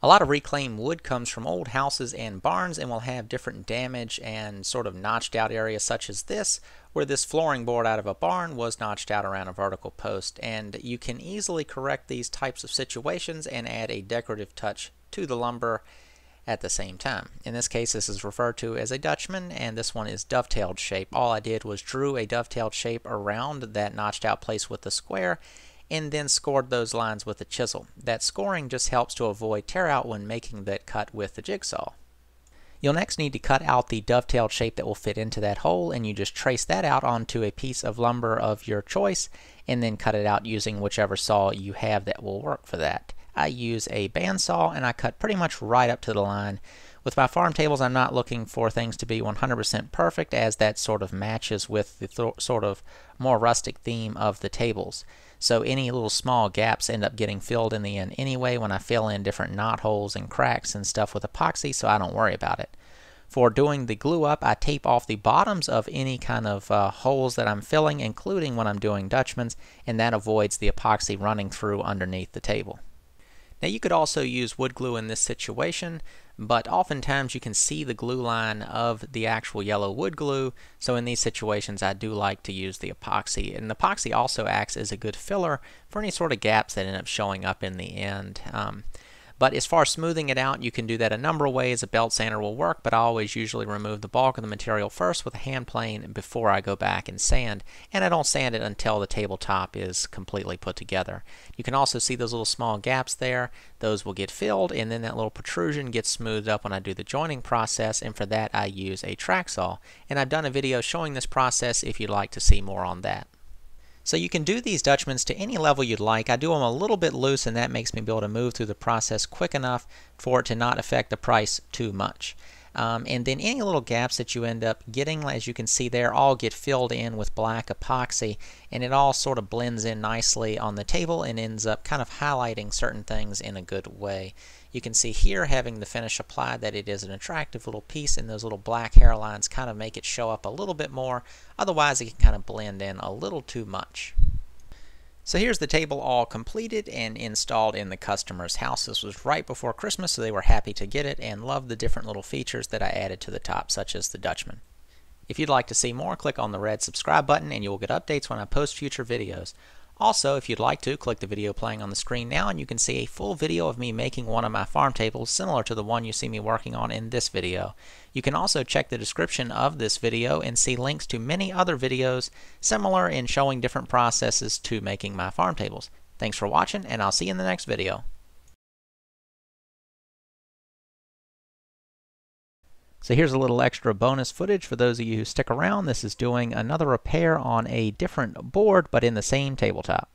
A lot of reclaimed wood comes from old houses and barns and will have different damage and sort of notched out areas such as this where this flooring board out of a barn was notched out around a vertical post and you can easily correct these types of situations and add a decorative touch to the lumber at the same time. In this case this is referred to as a Dutchman and this one is dovetailed shape. All I did was drew a dovetailed shape around that notched out place with the square and then scored those lines with a chisel. That scoring just helps to avoid tear out when making that cut with the jigsaw. You'll next need to cut out the dovetailed shape that will fit into that hole and you just trace that out onto a piece of lumber of your choice and then cut it out using whichever saw you have that will work for that. I use a bandsaw and I cut pretty much right up to the line. With my farm tables, I'm not looking for things to be 100% perfect as that sort of matches with the th sort of more rustic theme of the tables. So any little small gaps end up getting filled in the end anyway when I fill in different knot holes and cracks and stuff with epoxy, so I don't worry about it. For doing the glue up, I tape off the bottoms of any kind of uh, holes that I'm filling, including when I'm doing Dutchman's, and that avoids the epoxy running through underneath the table. Now you could also use wood glue in this situation, but oftentimes you can see the glue line of the actual yellow wood glue, so in these situations I do like to use the epoxy. And the epoxy also acts as a good filler for any sort of gaps that end up showing up in the end. Um, but as far as smoothing it out, you can do that a number of ways. A belt sander will work, but I always usually remove the bulk of the material first with a hand plane before I go back and sand. And I don't sand it until the tabletop is completely put together. You can also see those little small gaps there. Those will get filled, and then that little protrusion gets smoothed up when I do the joining process, and for that I use a track saw. And I've done a video showing this process if you'd like to see more on that. So you can do these Dutchmans to any level you'd like. I do them a little bit loose and that makes me be able to move through the process quick enough for it to not affect the price too much. Um, and then any little gaps that you end up getting, as you can see there, all get filled in with black epoxy, and it all sort of blends in nicely on the table and ends up kind of highlighting certain things in a good way. You can see here, having the finish applied, that it is an attractive little piece, and those little black hairlines kind of make it show up a little bit more. Otherwise, it can kind of blend in a little too much. So here's the table all completed and installed in the customer's house. This was right before Christmas, so they were happy to get it and loved the different little features that I added to the top, such as the Dutchman. If you'd like to see more, click on the red subscribe button and you will get updates when I post future videos. Also, if you'd like to, click the video playing on the screen now and you can see a full video of me making one of my farm tables similar to the one you see me working on in this video. You can also check the description of this video and see links to many other videos similar in showing different processes to making my farm tables. Thanks for watching and I'll see you in the next video. So here's a little extra bonus footage for those of you who stick around. This is doing another repair on a different board, but in the same tabletop.